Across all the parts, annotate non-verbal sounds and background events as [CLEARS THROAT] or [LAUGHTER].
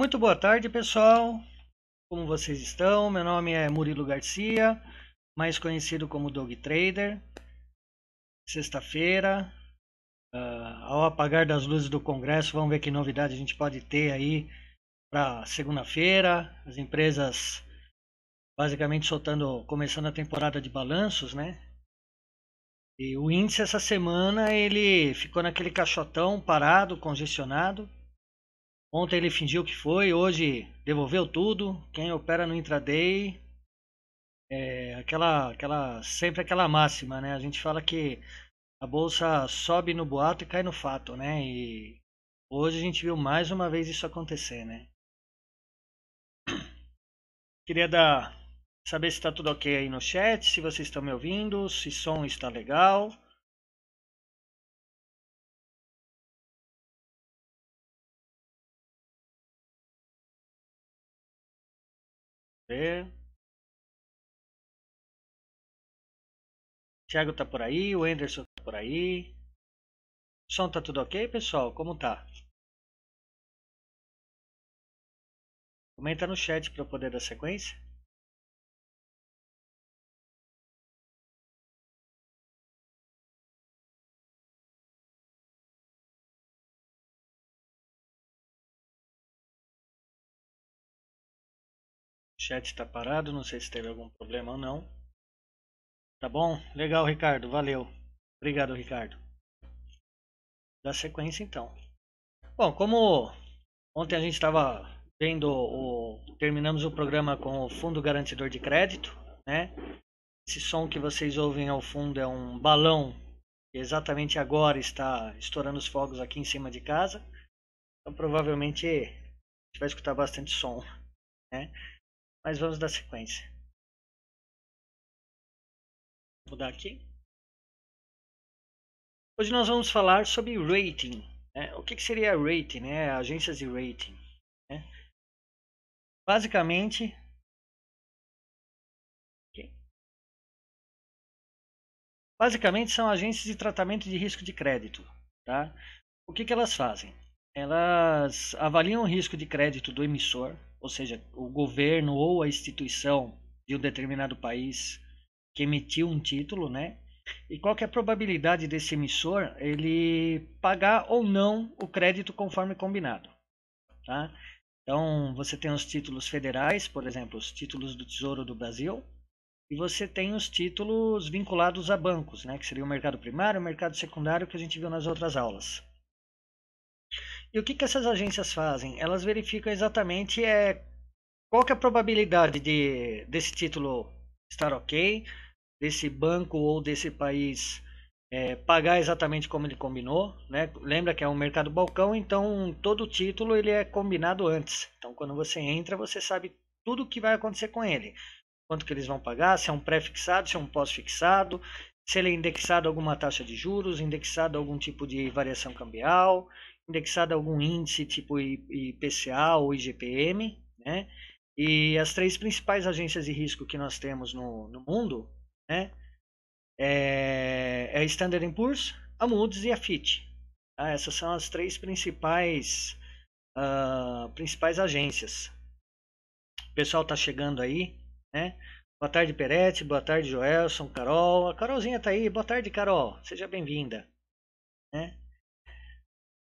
Muito boa tarde, pessoal. Como vocês estão? Meu nome é Murilo Garcia, mais conhecido como Dog Trader. Sexta-feira, uh, ao apagar das luzes do Congresso, vamos ver que novidade a gente pode ter aí para segunda-feira. As empresas basicamente soltando, começando a temporada de balanços, né? E o índice essa semana ele ficou naquele caixotão parado, congestionado. Ontem ele fingiu que foi, hoje devolveu tudo. Quem opera no intraday é aquela, aquela, sempre aquela máxima, né? A gente fala que a bolsa sobe no boato e cai no fato, né? E hoje a gente viu mais uma vez isso acontecer, né? [CLEARS THROAT] Queria dar saber se está tudo ok aí no chat, se vocês estão me ouvindo, se som está legal. ver. É. Thiago tá por aí, o Anderson tá por aí. O som tá tudo ok, pessoal? Como tá? Comenta no chat para eu poder dar sequência. chat está parado, não sei se teve algum problema ou não. Tá bom? Legal, Ricardo, valeu. Obrigado, Ricardo. Da sequência, então. Bom, como ontem a gente estava vendo o terminamos o programa com o Fundo Garantidor de Crédito, né? Esse som que vocês ouvem ao fundo é um balão que exatamente agora está estourando os fogos aqui em cima de casa. Então provavelmente a gente vai escutar bastante som, né? Mas vamos dar sequência. Vou mudar aqui. Hoje nós vamos falar sobre rating. Né? O que, que, seria rating? Né? Agências de rating. Né? Basicamente, basicamente são agências de tratamento de risco de crédito. Tá? O que, que elas fazem? Elas avaliam o risco de crédito do emissor, ou seja, o governo ou a instituição de um determinado país que emitiu um título, né? E qual é a probabilidade desse emissor ele pagar ou não o crédito conforme combinado, tá? Então, você tem os títulos federais, por exemplo, os títulos do Tesouro do Brasil, e você tem os títulos vinculados a bancos, né, que seria o mercado primário, o mercado secundário que a gente viu nas outras aulas. E o que, que essas agências fazem? Elas verificam exatamente é, qual que é a probabilidade de, desse título estar ok, desse banco ou desse país é, pagar exatamente como ele combinou, né? Lembra que é um mercado balcão, então todo título ele é combinado antes. Então quando você entra, você sabe tudo o que vai acontecer com ele. Quanto que eles vão pagar, se é um pré-fixado, se é um pós-fixado, se ele é indexado a alguma taxa de juros, indexado a algum tipo de variação cambial, indexada a algum índice tipo IPCA ou IGPM, né? E as três principais agências de risco que nós temos no, no mundo, né? É, é a Standard Poor's, a Moody's e a Fitch. Ah, essas são as três principais uh, principais agências. O pessoal tá chegando aí, né? Boa tarde, Peretti. Boa tarde, Joelson, Carol. A Carolzinha tá aí. Boa tarde, Carol. Seja bem-vinda. Né?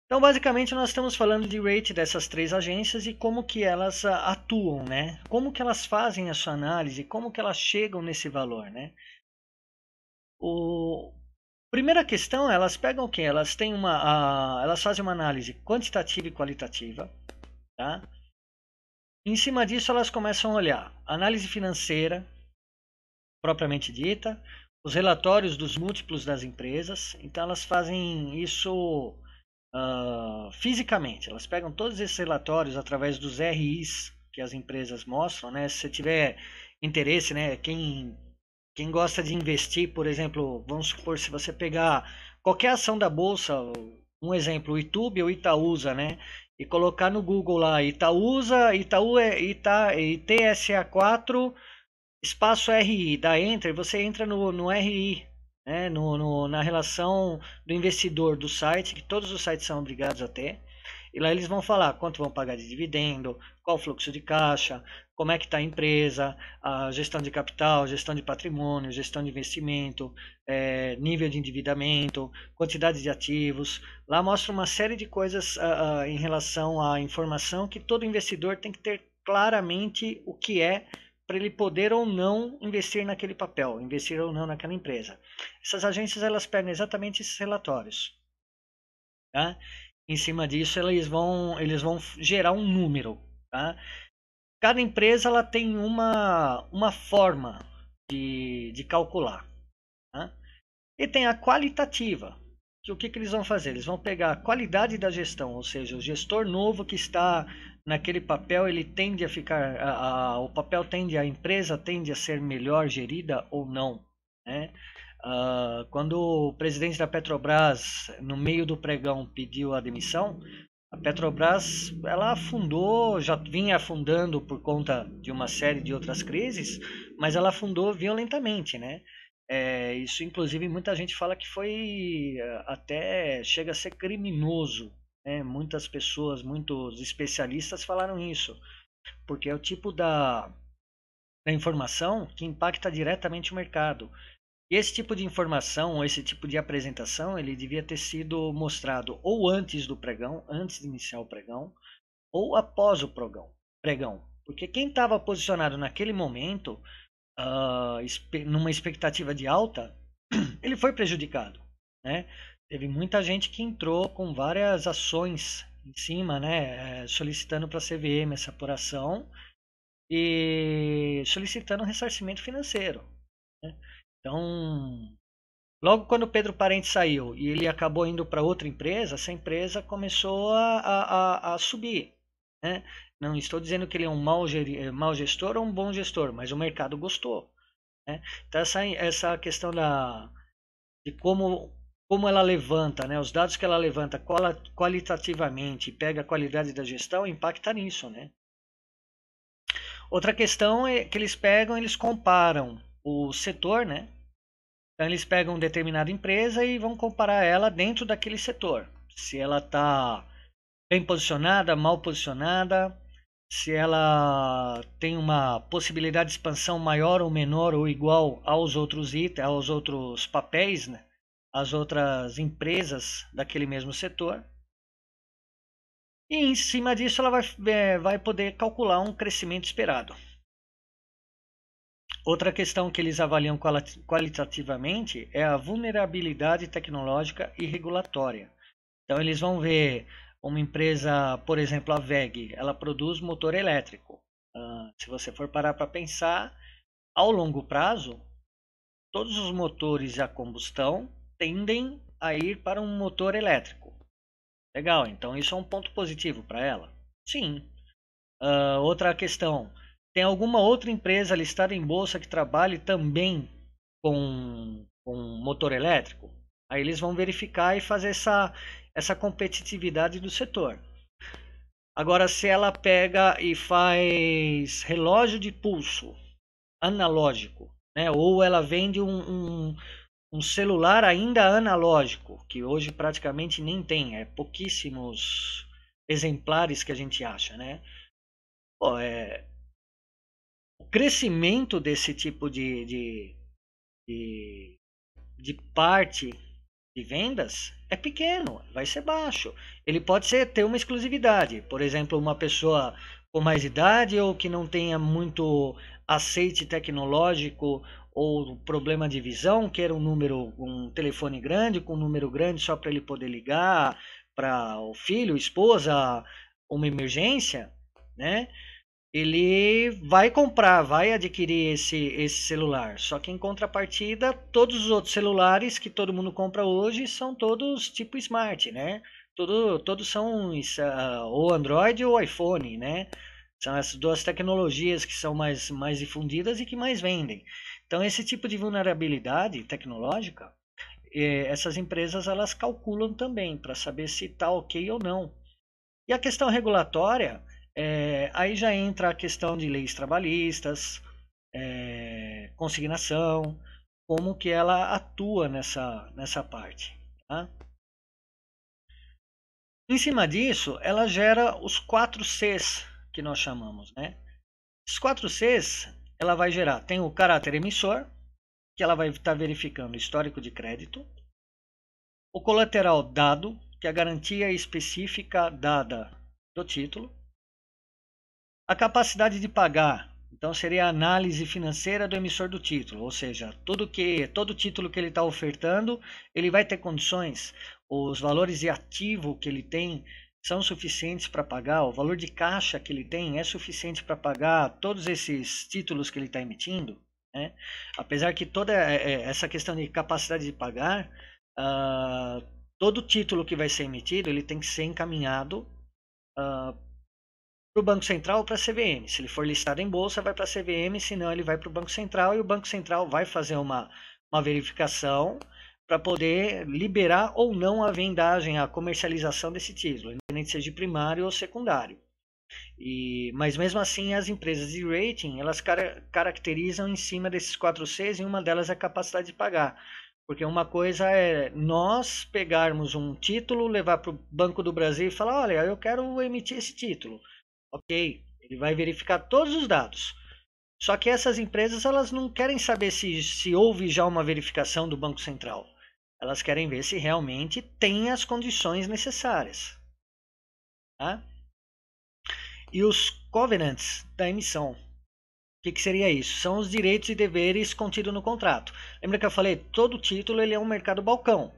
Então, basicamente, nós estamos falando de rate dessas três agências e como que elas ah, atuam, né? Como que elas fazem a sua análise, como que elas chegam nesse valor, né? O... Primeira questão, elas pegam o que? Elas têm uma, a... elas fazem uma análise quantitativa e qualitativa, tá? Em cima disso, elas começam a olhar análise financeira, propriamente dita, os relatórios dos múltiplos das empresas. Então, elas fazem isso uh, fisicamente. Elas pegam todos esses relatórios através dos RIs que as empresas mostram, né? Se você tiver interesse, né? Quem, quem gosta de investir, por exemplo, vamos supor, se você pegar qualquer ação da Bolsa, um exemplo, o YouTube ou Itaúsa, né? E colocar no Google lá Itaúsa, Itaú, é Ita, ITSA4, espaço RI, dá Enter, você entra no, no RI né, no, no, na relação do investidor do site, que todos os sites são obrigados até. E lá eles vão falar quanto vão pagar de dividendo, qual o fluxo de caixa, como é que está a empresa, a gestão de capital, gestão de patrimônio, gestão de investimento, é, nível de endividamento, quantidade de ativos. Lá mostra uma série de coisas ah, ah, em relação à informação que todo investidor tem que ter claramente o que é para ele poder ou não investir naquele papel, investir ou não naquela empresa. Essas agências elas pegam exatamente esses relatórios. Tá? Em cima disso eles vão eles vão gerar um número. Tá? Cada empresa ela tem uma uma forma de, de calcular. Tá? E tem a qualitativa. Que o que, que eles vão fazer? Eles vão pegar a qualidade da gestão, ou seja, o gestor novo que está naquele papel ele tende a ficar a, a, o papel tende a empresa tende a ser melhor gerida ou não né? uh, quando o presidente da Petrobras no meio do pregão pediu a demissão a Petrobras ela afundou já vinha afundando por conta de uma série de outras crises mas ela afundou violentamente né é, isso inclusive muita gente fala que foi eh, até chega a ser criminoso né? Muitas pessoas, muitos especialistas falaram isso, porque é o tipo da, da informação que impacta diretamente o mercado. E esse tipo de informação, esse tipo de apresentação, ele devia ter sido mostrado ou antes do pregão, antes de iniciar o pregão, ou após o pregão. pregão. Porque quem estava posicionado naquele momento, uh, numa expectativa de alta, [CLEARS THROAT] ele foi prejudicado. Né? teve muita gente que entrou com várias ações em cima, né, eh, solicitando para a CVM essa apuração e solicitando ressarcimento financeiro. Né? Então, logo quando o Pedro Parente saiu e ele acabou indo para outra empresa, essa empresa começou a, a, a subir. Né? Não estou dizendo que ele é um mau, eh, mau gestor ou um bom gestor, mas o mercado gostou. Né? Então, essa, essa questão da, de como como ela levanta, né, os dados que ela levanta qualitativamente e pega a qualidade da gestão, impacta nisso, né? Outra questão é que eles pegam, eles comparam o setor, né? Então eles pegam determinada empresa e vão comparar ela dentro daquele setor. Se ela está bem posicionada, mal posicionada, se ela tem uma possibilidade de expansão maior ou menor ou igual aos outros itens, aos outros papéis, né? as outras empresas daquele mesmo setor. E em cima disso ela vai, é, vai poder calcular um crescimento esperado. Outra questão que eles avaliam qualitativamente é a vulnerabilidade tecnológica e regulatória. Então eles vão ver uma empresa, por exemplo, a VEG, ela produz motor elétrico. Uh, se você for parar para pensar, ao longo prazo, todos os motores a combustão tendem a ir para um motor elétrico. Legal, então isso é um ponto positivo para ela. Sim. Uh, outra questão: tem alguma outra empresa listada em bolsa que trabalhe também com, com motor elétrico? Aí eles vão verificar e fazer essa, essa competitividade do setor. Agora, se ela pega e faz relógio de pulso analógico, né? ou ela vende um, um um celular ainda analógico, que hoje praticamente nem tem, é pouquíssimos exemplares que a gente acha, né? Pô, é... O crescimento desse tipo de, de, de, de parte de vendas é pequeno, vai ser baixo. Ele pode ser, ter uma exclusividade, por exemplo, uma pessoa com mais idade ou que não tenha muito aceite tecnológico ou problema de visão, que era um número, um telefone grande, com um número grande só para ele poder ligar para o filho, esposa, uma emergência, né? Ele vai comprar, vai adquirir esse, esse celular. Só que em contrapartida, todos os outros celulares que todo mundo compra hoje são todos tipo smart, né? Todo, todos são uh, ou Android ou iPhone, né? São essas duas tecnologias que são mais, mais difundidas e que mais vendem. Então, esse tipo de vulnerabilidade tecnológica, é, essas empresas elas calculam também para saber se está ok ou não. E a questão regulatória, é, aí já entra a questão de leis trabalhistas, é, consignação, como que ela atua nessa, nessa parte. Tá? Em cima disso, ela gera os quatro Cs que nós chamamos. Né? Os quatro Cs ela vai gerar, tem o caráter emissor, que ela vai estar tá verificando o histórico de crédito, o colateral dado, que é a garantia específica dada do título, a capacidade de pagar, então seria a análise financeira do emissor do título, ou seja, tudo que todo título que ele está ofertando, ele vai ter condições, os valores de ativo que ele tem são suficientes para pagar, o valor de caixa que ele tem é suficiente para pagar todos esses títulos que ele está emitindo, né? apesar que toda é, é, essa questão de capacidade de pagar, uh, todo título que vai ser emitido ele tem que ser encaminhado uh, ah, para o Banco Central ou para a CVM. Se ele for listado em bolsa, vai para a CVM, senão ele vai para o Banco Central e o Banco Central vai fazer uma, uma verificação para poder liberar ou não a vendagem, a comercialização desse título, independente seja de primário ou secundário. E, mas mesmo assim, as empresas de rating elas car caracterizam em cima desses quatro Cs e uma delas é a capacidade de pagar. Porque uma coisa é nós pegarmos um título, levar para o Banco do Brasil e falar: olha, eu quero emitir esse título. Ok, ele vai verificar todos os dados. Só que essas empresas elas não querem saber se, se houve já uma verificação do Banco Central. Elas querem ver se realmente tem as condições necessárias. Tá? E os covenants da emissão. O que, que seria isso? São os direitos e deveres contidos no contrato. Lembra que eu falei? Todo título ele é um mercado balcão.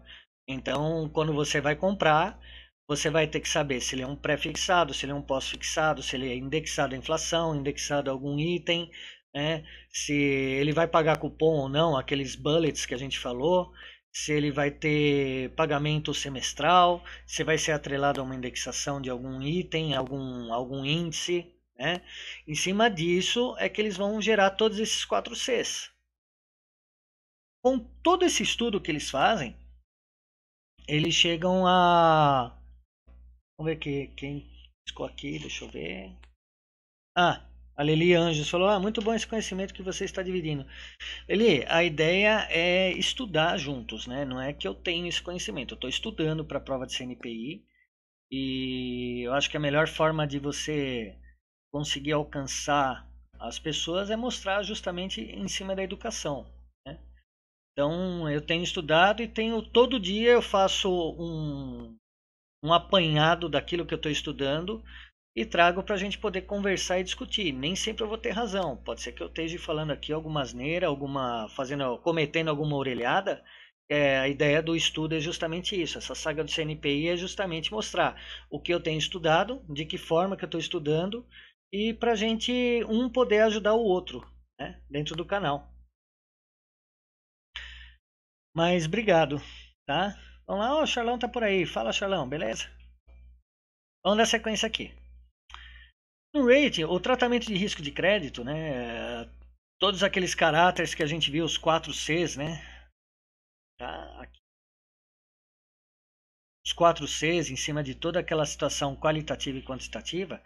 Então, quando você vai comprar, você vai ter que saber se ele é um pré-fixado, se ele é um pós-fixado, se ele é indexado à inflação, indexado a algum item, né? se ele vai pagar cupom ou não, aqueles bullets que a gente falou se ele vai ter pagamento semestral, se vai ser atrelado a uma indexação de algum item, algum, algum índice. Né? Em cima disso é que eles vão gerar todos esses quatro Cs. Com todo esse estudo que eles fazem, eles chegam a. Vamos ver aqui, quem ficou aqui, deixa eu ver. Ah, a Lili Anjos falou: ah, muito bom esse conhecimento que você está dividindo. Lili, a ideia é estudar juntos, né? Não é que eu tenho esse conhecimento. Eu estou estudando para a prova de CNPI e eu acho que a melhor forma de você conseguir alcançar as pessoas é mostrar justamente em cima da educação. Né? Então, eu tenho estudado e tenho todo dia eu faço um, um apanhado daquilo que eu estou estudando e trago para a gente poder conversar e discutir. Nem sempre eu vou ter razão. Pode ser que eu esteja falando aqui alguma asneira, alguma fazendo, cometendo alguma orelhada. É, a ideia do estudo é justamente isso. Essa saga do CNPI é justamente mostrar o que eu tenho estudado, de que forma que eu estou estudando e para a gente um poder ajudar o outro né, dentro do canal. Mas obrigado, tá? Vamos lá, o Charlão tá por aí. Fala, Charlão, beleza? Vamos dar sequência aqui. No rating, o tratamento de risco de crédito, né? Todos aqueles caráteres que a gente viu, os quatro Cs, né? Tá aqui. Os quatro Cs, em cima de toda aquela situação qualitativa e quantitativa,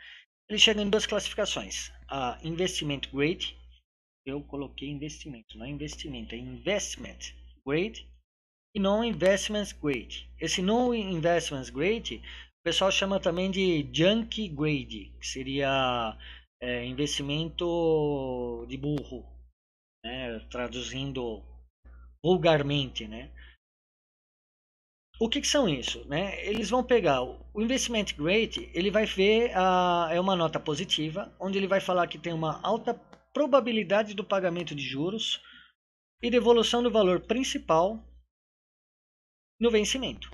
ele chega em duas classificações. A investimento grade, eu coloquei investimento, não é investimento, é investment grade e non investment grade. Esse non investment grade o pessoal chama também de junk grade, que seria é, investimento de burro, né? traduzindo vulgarmente, né? O que, que, são isso? Né? Eles vão pegar o investment grade, ele vai ver a, é uma nota positiva, onde ele vai falar que tem uma alta probabilidade do pagamento de juros e devolução do valor principal no vencimento.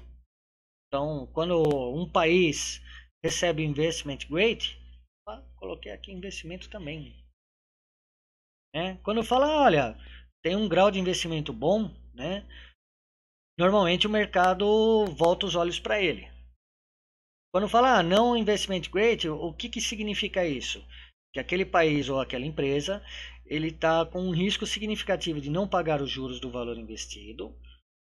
Então, quando um país recebe investment grade, coloquei aqui investimento também. É, quando fala, olha, tem um grau de investimento bom, né? Normalmente o mercado volta os olhos para ele. Quando fala ah, não investment grade, o que, que significa isso? Que aquele país ou aquela empresa ele está com um risco significativo de não pagar os juros do valor investido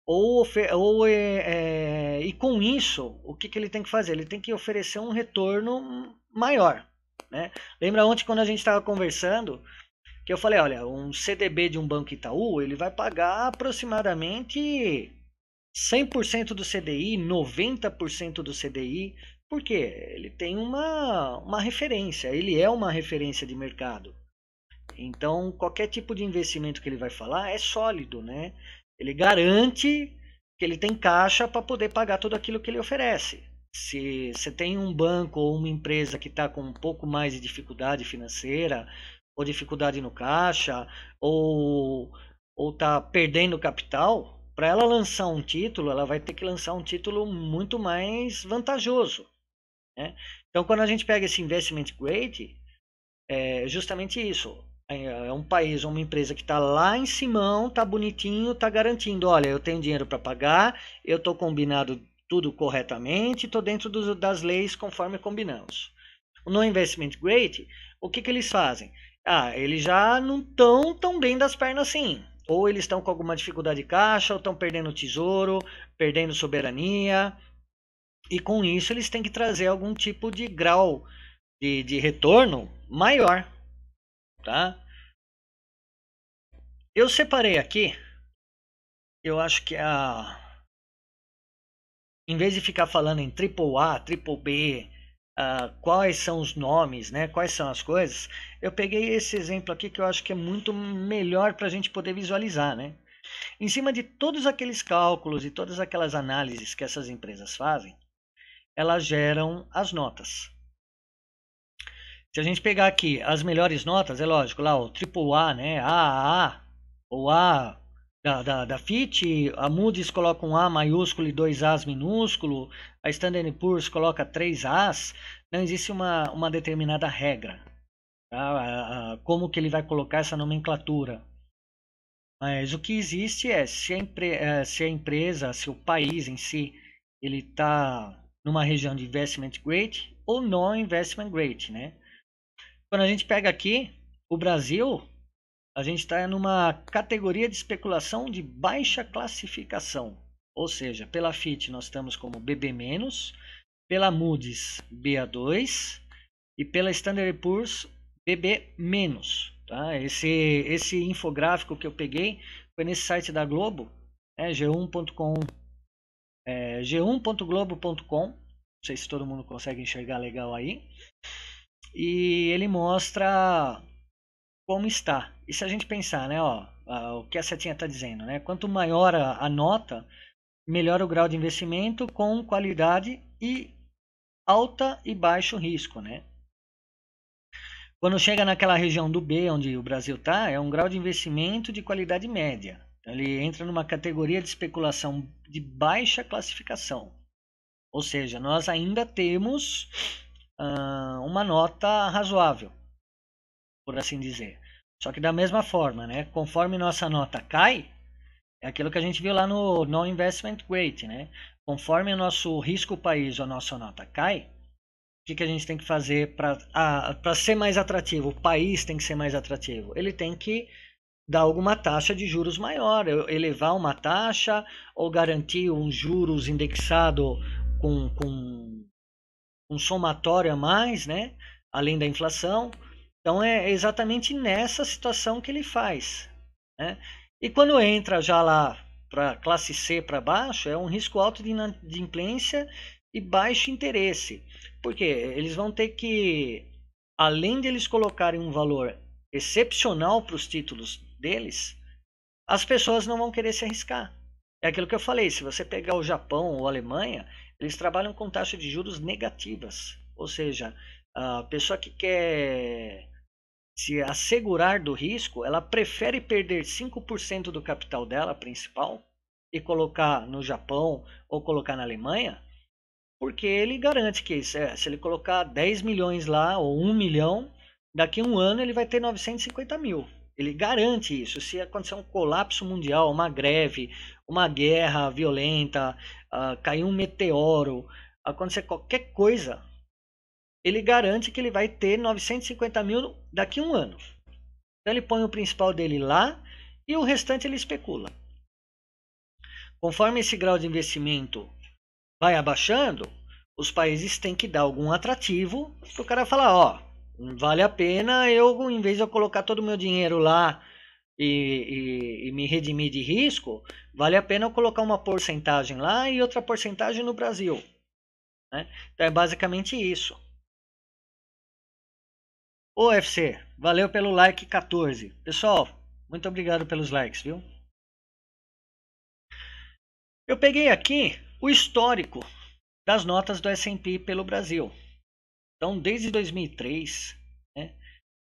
ou, ou é, é, e com isso o que, que ele tem que fazer ele tem que oferecer um retorno maior né? lembra ontem quando a gente estava conversando que eu falei olha um CDB de um banco Itaú ele vai pagar aproximadamente 100% do CDI 90% do CDI porque ele tem uma, uma referência ele é uma referência de mercado então qualquer tipo de investimento que ele vai falar é sólido né ele garante que ele tem caixa para poder pagar tudo aquilo que ele oferece. Se você tem um banco ou uma empresa que está com um pouco mais de dificuldade financeira, ou dificuldade no caixa, ou ou está perdendo capital, para ela lançar um título, ela vai ter que lançar um título muito mais vantajoso. Né? Então, quando a gente pega esse investment grade, é justamente isso. É, é um país, é uma empresa que está lá em Simão, tá bonitinho, tá garantindo, olha, eu tenho dinheiro para pagar, eu estou combinado tudo corretamente, estou dentro das leis conforme combinamos. No Investment Grade, o que, que eles fazem? Ah, eles já não estão tão bem das pernas assim. Ou eles estão com alguma dificuldade de caixa, ou estão perdendo tesouro, perdendo soberania. E com isso eles têm que trazer algum tipo de grau de, de retorno maior. Tá? Eu separei aqui, eu acho que a. Em vez de ficar falando em triple A, triple B, uh, quais são os nomes, né? quais são as coisas, eu peguei esse exemplo aqui que eu acho que é muito melhor para a gente poder visualizar. Né? Em cima de todos aqueles cálculos e todas aquelas análises que essas empresas fazem, elas geram as notas. Se a gente pegar aqui as melhores notas, é lógico, lá o AAA, né? AAA, ou A da, da, da FIT, a Moody's coloca um A maiúsculo e dois As minúsculo, a Standard Poor's coloca três As, não existe uma, uma determinada regra. Tá? Como que ele vai colocar essa nomenclatura? Mas o que existe é se a, é, se a empresa, se o país em si, ele está numa região de investment grade ou não investment grade, né? Quando a gente pega aqui o Brasil, a gente está numa categoria de especulação de baixa classificação. Ou seja, pela FIT nós estamos como BB-, pela Moody's BA2 e pela Standard Poor's BB-. Tá? Esse, esse infográfico que eu peguei foi nesse site da Globo, né? é g1.com, é, g1.globo.com. Não sei se todo mundo consegue enxergar legal aí. E ele mostra como está. E se a gente pensar, né, ó, o que a setinha está dizendo, né? Quanto maior a, a nota, melhor o grau de investimento com qualidade e alta e baixo risco, né? Quando chega naquela região do B, onde o Brasil está, é um grau de investimento de qualidade média. Então, ele entra numa categoria de especulação de baixa classificação. Ou seja, nós ainda temos uh, uma nota razoável, por assim dizer. Só que da mesma forma, né? Conforme nossa nota cai, é aquilo que a gente viu lá no no investment grade, né? Conforme o nosso risco país ou a nossa nota cai, o que, que a gente tem que fazer para ser mais atrativo? O país tem que ser mais atrativo. Ele tem que dar alguma taxa de juros maior, elevar uma taxa ou garantir um juros indexado com, com um somatório a mais, né? além da inflação. Então é exatamente nessa situação que ele faz. Né? E quando entra já lá para classe C para baixo, é um risco alto de inadimplência e baixo interesse. Porque eles vão ter que, além de eles colocarem um valor excepcional para os títulos deles, as pessoas não vão querer se arriscar. É aquilo que eu falei, se você pegar o Japão ou a Alemanha, eles trabalham com taxa de juros negativas. Ou seja, a pessoa que quer se assegurar do risco, ela prefere perder 5% do capital dela principal e colocar no Japão ou colocar na Alemanha, porque ele garante que é, se ele colocar 10 milhões lá ou 1 milhão, daqui a um ano ele vai ter 950 mil. Ele garante isso. Se acontecer um colapso mundial, uma greve, uma guerra violenta, uh, cair um meteoro, acontecer qualquer coisa, ele garante que ele vai ter 950 mil daqui a um ano. Então ele põe o principal dele lá e o restante ele especula. Conforme esse grau de investimento vai abaixando, os países têm que dar algum atrativo para o cara falar, ó, vale a pena eu, em vez de eu colocar todo o meu dinheiro lá e, e, e, me redimir de risco, vale a pena eu colocar uma porcentagem lá e outra porcentagem no Brasil. Né? Então é basicamente isso. Ô FC, valeu pelo like 14. Pessoal, muito obrigado pelos likes, viu? Eu peguei aqui o histórico das notas do S&P pelo Brasil. Então, desde 2003, né,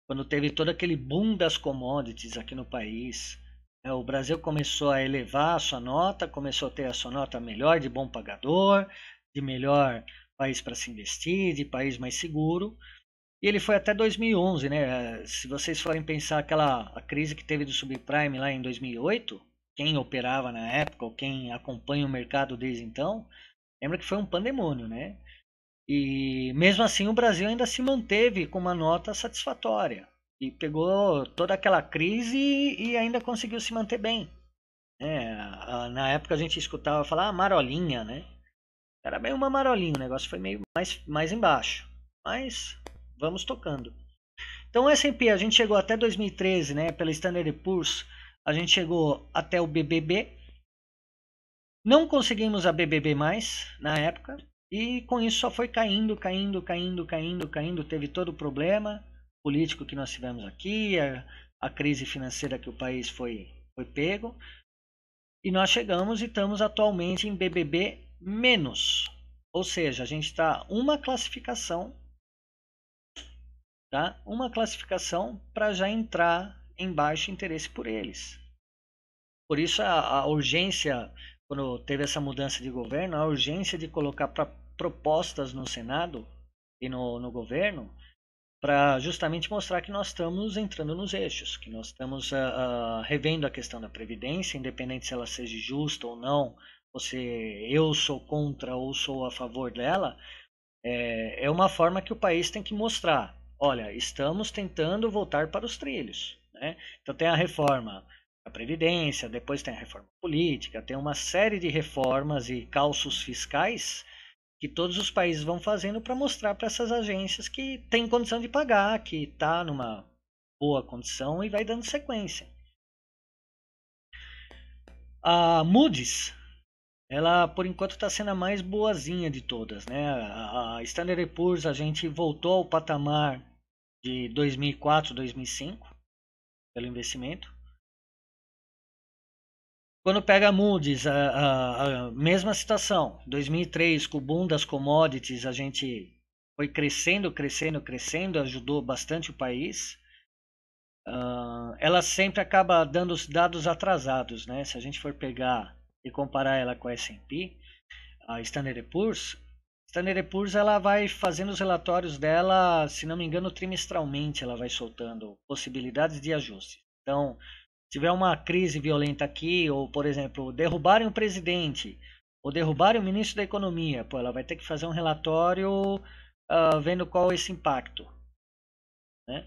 quando teve todo aquele boom das commodities aqui no país, né, o Brasil começou a elevar a sua nota, começou a ter a sua nota melhor, de bom pagador, de melhor país para se investir, de país mais seguro. E ele foi até 2011, né? Se vocês forem pensar aquela a crise que teve do subprime lá em 2008, quem operava na época ou quem acompanha o mercado desde então, lembra que foi um pandemônio, né? E mesmo assim o Brasil ainda se manteve com uma nota satisfatória e pegou toda aquela crise e ainda conseguiu se manter bem. É, na época a gente escutava falar ah, marolinha, né? Era bem uma marolinha, o negócio foi meio mais, mais embaixo. Mas vamos tocando. Então o S&P, a gente chegou até 2013, né, pela Standard Poor's, a gente chegou até o BBB. Não conseguimos a BBB mais na época e com isso só foi caindo, caindo, caindo, caindo, caindo, teve todo o problema político que nós tivemos aqui, a, a crise financeira que o país foi foi pego. E nós chegamos e estamos atualmente em BBB menos. Ou seja, a gente está uma classificação tá? uma classificação para já entrar em baixo interesse por eles. Por isso a, a urgência, quando teve essa mudança de governo, a urgência de colocar pra, propostas no Senado e no, no governo para justamente mostrar que nós estamos entrando nos eixos, que nós estamos uh, uh, revendo a questão da Previdência, independente se ela seja justa ou não, ou se eu sou contra ou sou a favor dela, é, é uma forma que o país tem que mostrar olha, estamos tentando voltar para os trilhos. Né? Então tem a reforma da Previdência, depois tem a reforma política, tem uma série de reformas e calços fiscais que todos os países vão fazendo para mostrar para essas agências que tem condição de pagar, que está numa boa condição e vai dando sequência. A Moody's, ela por enquanto está sendo a mais boazinha de todas, né? A Standard Poor's a gente voltou ao patamar de 2004, 2005, pelo investimento. Quando pega a Moody's, a, a, a mesma situação. 2003, com o boom das commodities, a gente foi crescendo, crescendo, crescendo, ajudou bastante o país. Uh, ela sempre acaba dando os dados atrasados, né? Se a gente for pegar e comparar ela com a S&P, a Standard Poor's, Stanley Poor's ela vai fazendo os relatórios dela, se não me engano, trimestralmente ela vai soltando possibilidades de ajuste. Então, se tiver uma crise violenta aqui, ou por exemplo, derrubarem o presidente, ou derrubarem o ministro da economia, pô, ela vai ter que fazer um relatório uh, vendo qual é esse impacto. Né?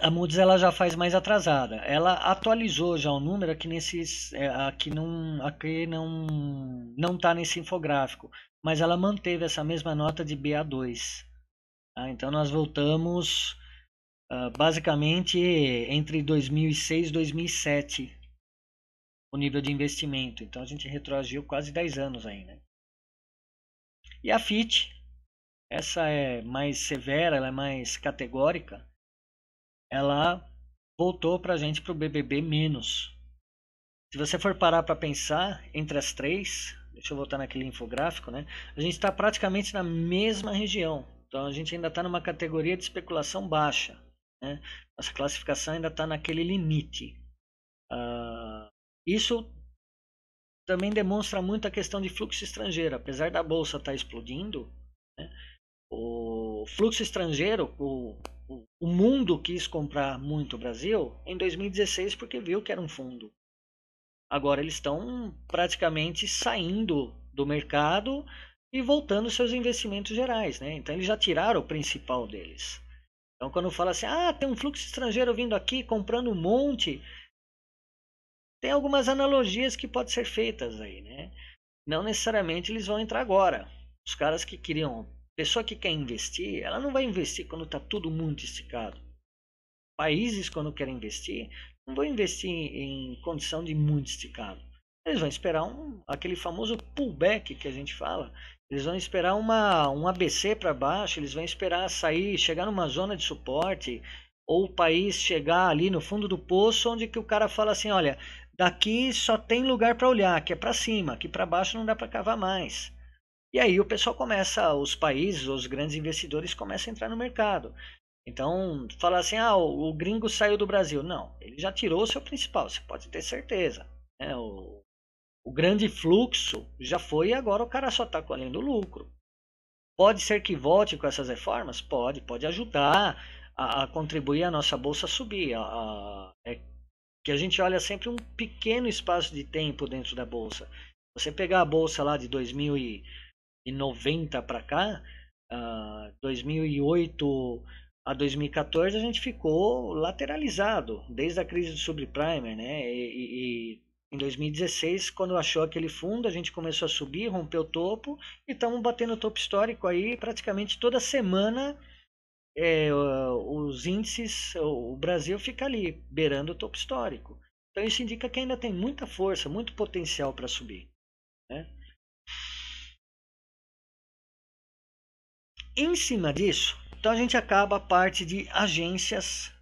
A Moody's ela já faz mais atrasada. Ela atualizou já o número aqui nesses, é, aqui não, aqui não, não está nesse infográfico mas ela manteve essa mesma nota de BA2. Tá? Então nós voltamos uh, basicamente entre 2006 e 2007 o nível de investimento. Então a gente retroagiu quase 10 anos ainda. Né? E a FIT, essa é mais severa, ela é mais categórica, ela voltou para a gente para o BBB menos. Se você for parar para pensar, entre as três, deixa eu voltar naquele infográfico, né? A gente está praticamente na mesma região. Então a gente ainda está numa categoria de especulação baixa. Né? Nossa classificação ainda está naquele limite. Uh, isso também demonstra muito a questão de fluxo estrangeiro. Apesar da bolsa estar tá explodindo, né? o fluxo estrangeiro, o, o, o mundo quis comprar muito o Brasil em 2016 porque viu que era um fundo Agora eles estão praticamente saindo do mercado e voltando seus investimentos gerais, né? Então eles já tiraram o principal deles. Então quando fala assim, ah, tem um fluxo estrangeiro vindo aqui comprando um monte, tem algumas analogias que podem ser feitas aí, né? Não necessariamente eles vão entrar agora. Os caras que queriam, pessoa que quer investir, ela não vai investir quando está tudo muito esticado. Países quando querem investir não vou investir em, em condição de muito esticado. Eles vão esperar um, aquele famoso pullback que a gente fala. Eles vão esperar uma, um ABC para baixo, eles vão esperar sair, chegar numa zona de suporte, ou o país chegar ali no fundo do poço, onde que o cara fala assim, olha, daqui só tem lugar para olhar, que é para cima, que para baixo não dá para cavar mais. E aí o pessoal começa, os países, os grandes investidores começam a entrar no mercado. Então, falar assim, ah, o, o gringo saiu do Brasil. Não, ele já tirou o seu principal, você pode ter certeza. Né? O, o grande fluxo já foi e agora o cara só está colhendo lucro. Pode ser que volte com essas reformas? Pode, pode ajudar a, a contribuir a nossa bolsa subir. A, a, é que a gente olha sempre um pequeno espaço de tempo dentro da bolsa. Você pegar a bolsa lá de 2090 para cá, uh, ah, 2008 a 2014 a gente ficou lateralizado desde a crise do subprime, né? E, e, e, em 2016, quando achou aquele fundo, a gente começou a subir, rompeu o topo e estamos batendo topo histórico aí praticamente toda semana. É, os índices, o Brasil fica ali beirando o topo histórico. Então isso indica que ainda tem muita força, muito potencial para subir. Né? Em cima disso, então a gente acaba a parte de agências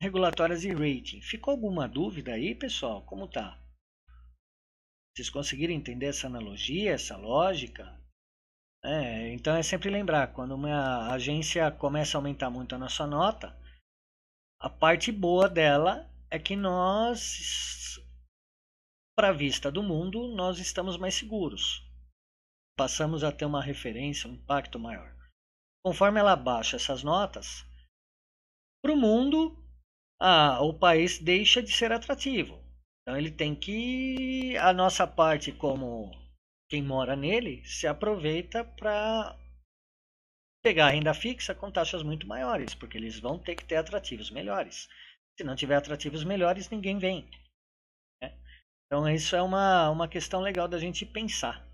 regulatórias e rating. Ficou alguma dúvida aí, pessoal? Como tá? Vocês conseguiram entender essa analogia, essa lógica? É, então é sempre lembrar, quando uma agência começa a aumentar muito a nossa nota, a parte boa dela é que nós, para a vista do mundo, nós estamos mais seguros. Passamos a ter uma referência, um impacto maior. Conforme ela baixa essas notas, para o mundo, ah, o país deixa de ser atrativo. Então ele tem que a nossa parte como quem mora nele se aproveita para pegar a renda fixa com taxas muito maiores, porque eles vão ter que ter atrativos melhores. Se não tiver atrativos melhores, ninguém vem. Né? Então isso é uma, uma questão legal da gente pensar.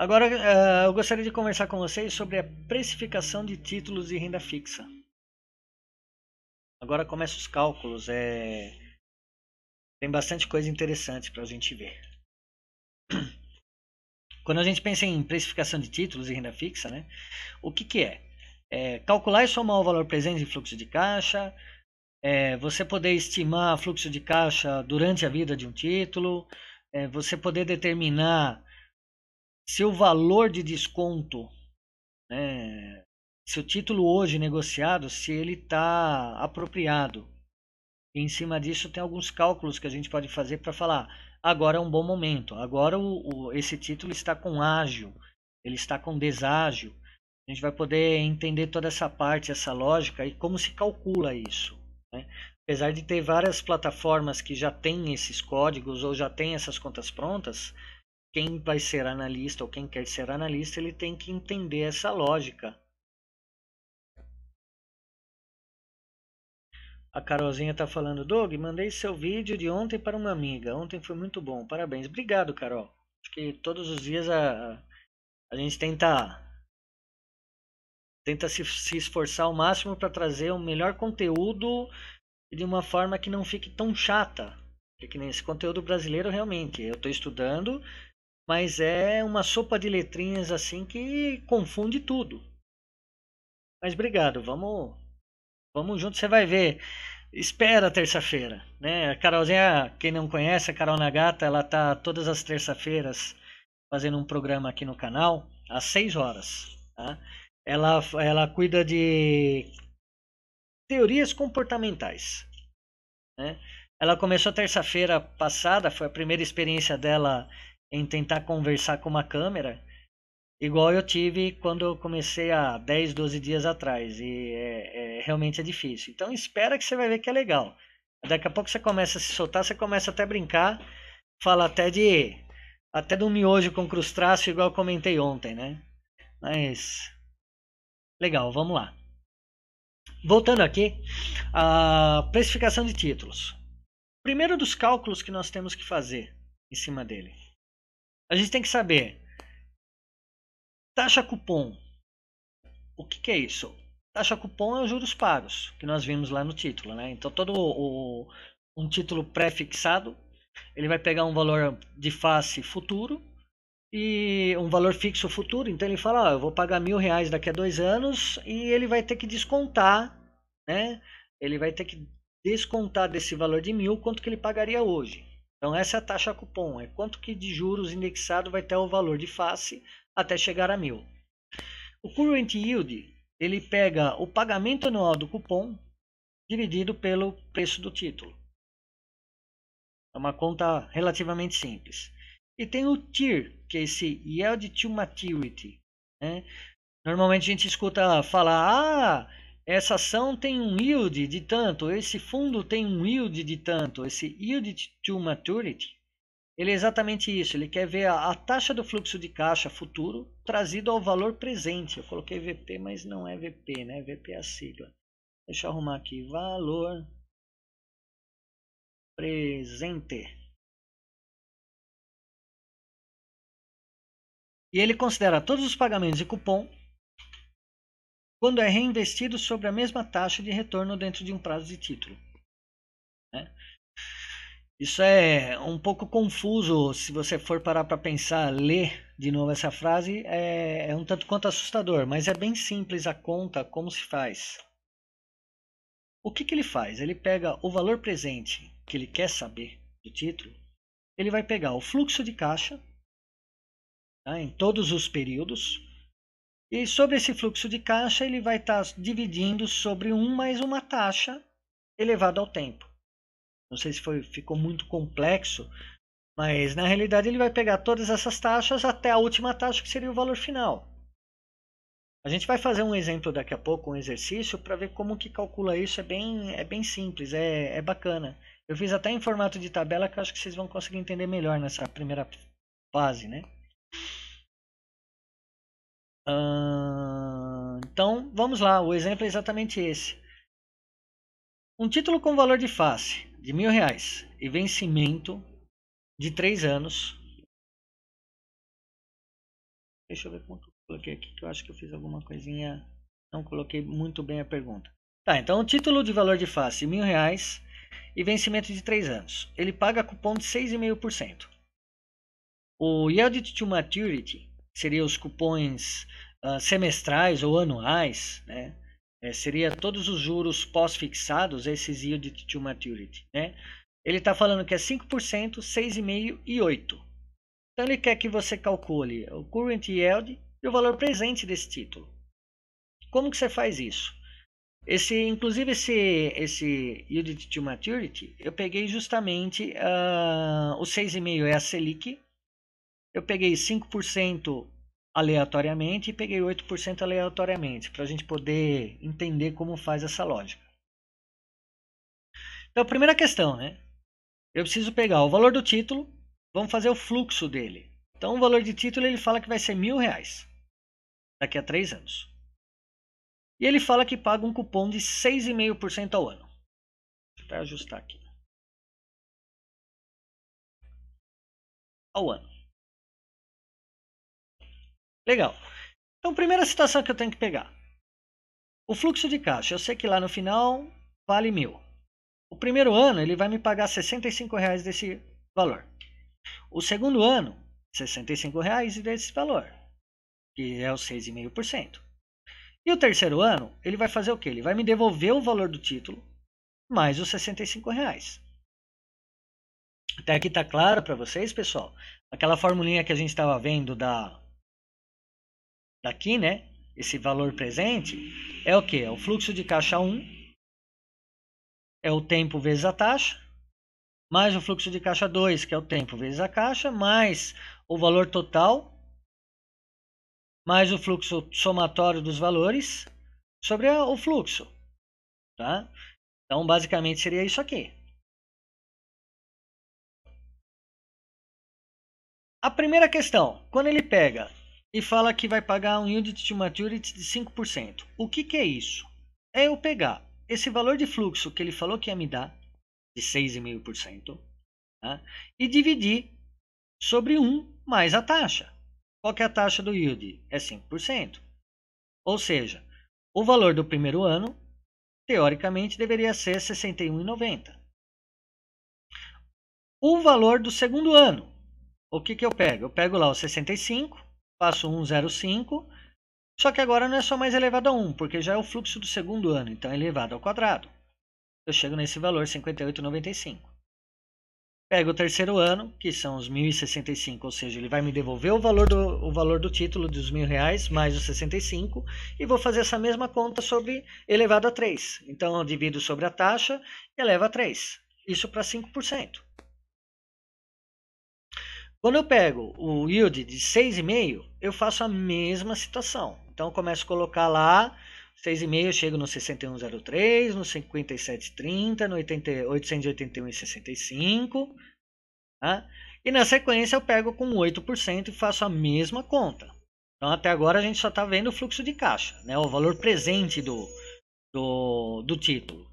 Agora uh, eu gostaria de conversar com vocês sobre a precificação de títulos de renda fixa. Agora começam os cálculos. É... Tem bastante coisa interessante para a gente ver. [CLEARS THROAT] Quando a gente pensa em precificação de títulos e renda fixa, né, o que, que é? é? Calcular e somar o valor presente em fluxo de caixa, é, você poder estimar fluxo de caixa durante a vida de um título, é, você poder determinar se o valor de desconto, né, se o título hoje negociado, se ele está apropriado. E em cima disso tem alguns cálculos que a gente pode fazer para falar, agora é um bom momento, agora o, o, esse título está com ágio, ele está com deságio. A gente vai poder entender toda essa parte, essa lógica e como se calcula isso. Né? Apesar de ter várias plataformas que já têm esses códigos ou já têm essas contas prontas, quem vai ser analista ou quem quer ser analista, ele tem que entender essa lógica. A Carolzinha está falando, Doug, mandei seu vídeo de ontem para uma amiga. Ontem foi muito bom, parabéns. Obrigado, Carol. Acho que todos os dias a, a gente tenta tenta se, se esforçar ao máximo para trazer o melhor conteúdo e de uma forma que não fique tão chata. Porque que nem esse conteúdo brasileiro realmente. Eu estou estudando, mas é uma sopa de letrinhas assim que confunde tudo. Mas obrigado, vamos vamos junto, você vai ver. Espera terça-feira, né? A Carolzinha, quem não conhece, a Carol Nagata, ela tá todas as terça-feiras fazendo um programa aqui no canal às 6 horas, tá? Ela ela cuida de teorias comportamentais, né? Ela começou terça-feira passada, foi a primeira experiência dela em tentar conversar com uma câmera, igual eu tive quando eu comecei há 10, 12 dias atrás. E é, é, realmente é difícil. Então espera que você vai ver que é legal. Daqui a pouco você começa a se soltar, você começa até a brincar, fala até de até do miojo com crustáceo, igual eu comentei ontem, né? Mas legal, vamos lá. Voltando aqui, a precificação de títulos. Primeiro dos cálculos que nós temos que fazer em cima dele. A gente tem que saber taxa cupom. O que, que é isso? Taxa cupom é os juros pagos, que nós vimos lá no título, né? Então todo o, um título pré-fixado, ele vai pegar um valor de face futuro e um valor fixo futuro. Então ele fala, eu vou pagar mil reais daqui a dois anos e ele vai ter que descontar, né? Ele vai ter que descontar desse valor de mil quanto que ele pagaria hoje. Então essa é a taxa cupom, é quanto que de juros indexado vai ter o valor de face até chegar a mil. O current yield ele pega o pagamento anual do cupom dividido pelo preço do título. É uma conta relativamente simples. E tem o TIR, que é esse Yield to Maturity. Né? Normalmente a gente escuta falar, ah, essa ação tem um yield de tanto, esse fundo tem um yield de tanto, esse yield to maturity, ele é exatamente isso, ele quer ver a, a taxa do fluxo de caixa futuro trazido ao valor presente. Eu coloquei VP, mas não é VP, né? VP é a sigla. Deixa eu arrumar aqui, valor presente. E ele considera todos os pagamentos de cupom quando é reinvestido sobre a mesma taxa de retorno dentro de um prazo de título. Né? Isso é um pouco confuso se você for parar para pensar, ler de novo essa frase é, é, um tanto quanto assustador, mas é bem simples a conta como se faz. O que, que ele faz? Ele pega o valor presente que ele quer saber do título, ele vai pegar o fluxo de caixa né, em todos os períodos, e sobre esse fluxo de caixa, ele vai estar tá dividindo sobre 1 mais uma taxa elevado ao tempo. Não sei se foi, ficou muito complexo, mas na realidade ele vai pegar todas essas taxas até a última taxa, que seria o valor final. A gente vai fazer um exemplo daqui a pouco, um exercício, para ver como que calcula isso. É bem, é bem simples, é, é bacana. Eu fiz até em formato de tabela, que eu acho que vocês vão conseguir entender melhor nessa primeira fase, né? então, vamos lá. O exemplo é exatamente esse. Um título com valor de face de mil reais e vencimento de três anos. Deixa eu ver quanto eu coloquei aqui, que eu acho que eu fiz alguma coisinha. Não coloquei muito bem a pergunta. Tá, então o título de valor de face mil reais e vencimento de três anos. Ele paga cupom de 6,5%. O Yield to Maturity seria os cupons uh, semestrais ou anuais, né? É, seria todos os juros pós-fixados, esses yield to maturity, né? Ele está falando que é 5%, 6,5% e 8%. Então ele quer que você calcule o current yield e o valor presente desse título. Como que você faz isso? Esse, inclusive esse, esse yield to maturity, eu peguei justamente uh, o 6,5 é a Selic, eu peguei 5% aleatoriamente e peguei 8% aleatoriamente, para a gente poder entender como faz essa lógica. Então, primeira questão, né? Eu preciso pegar o valor do título, vamos fazer o fluxo dele. Então, o valor de título ele fala que vai ser mil reais daqui a três anos. E ele fala que paga um cupom de 6,5% ao ano. Vou até ajustar aqui. Ao ano. Legal. Então, primeira citação que eu tenho que pegar. O fluxo de caixa, eu sei que lá no final vale mil. O primeiro ano ele vai me pagar R$ 65,00 desse valor. O segundo ano, R$ 65,00 desse valor, que é o 6,5%. E o terceiro ano, ele vai fazer o quê? Ele vai me devolver o valor do título mais os R$ 65,00. Até aqui está claro para vocês, pessoal? Aquela formulinha que a gente estava vendo da aqui, né? Esse valor presente é o que? É o fluxo de caixa 1 é o tempo vezes a taxa, mais o fluxo de caixa 2, que é o tempo vezes a caixa, mais o valor total, mais o fluxo somatório dos valores sobre o fluxo. Tá? Então, basicamente, seria isso aqui. A primeira questão, quando ele pega e fala que vai pagar um yield to maturity de 5%. O que, que é isso? É eu pegar esse valor de fluxo que ele falou que ia me dar, de 6,5%, tá? Né, e dividir sobre 1 mais a taxa. Qual que é a taxa do yield? É 5%. Ou seja, o valor do primeiro ano, teoricamente, deveria ser 61,90. O valor do segundo ano, o que, que eu pego? Eu pego lá o 65 passo 1,05, só que agora não é só mais elevado a 1, porque já é o fluxo do segundo ano, então é elevado ao quadrado. Eu chego nesse valor 58,95. Pego o terceiro ano, que são os 1.065, ou seja, ele vai me devolver o valor do, o valor do título dos mil reais mais os 65, e vou fazer essa mesma conta sobre elevado a 3. Então, eu divido sobre a taxa e elevo a 3. Isso para 5%. Quando eu pego o yield de 6,5, eu faço a mesma situação. Então, começo a colocar lá 6,5, chego no 61,03, no 57,30, no 881,65. Tá? Né? E na sequência, eu pego com 8% e faço a mesma conta. Então, até agora, a gente só está vendo o fluxo de caixa, né? o valor presente do, do, do título.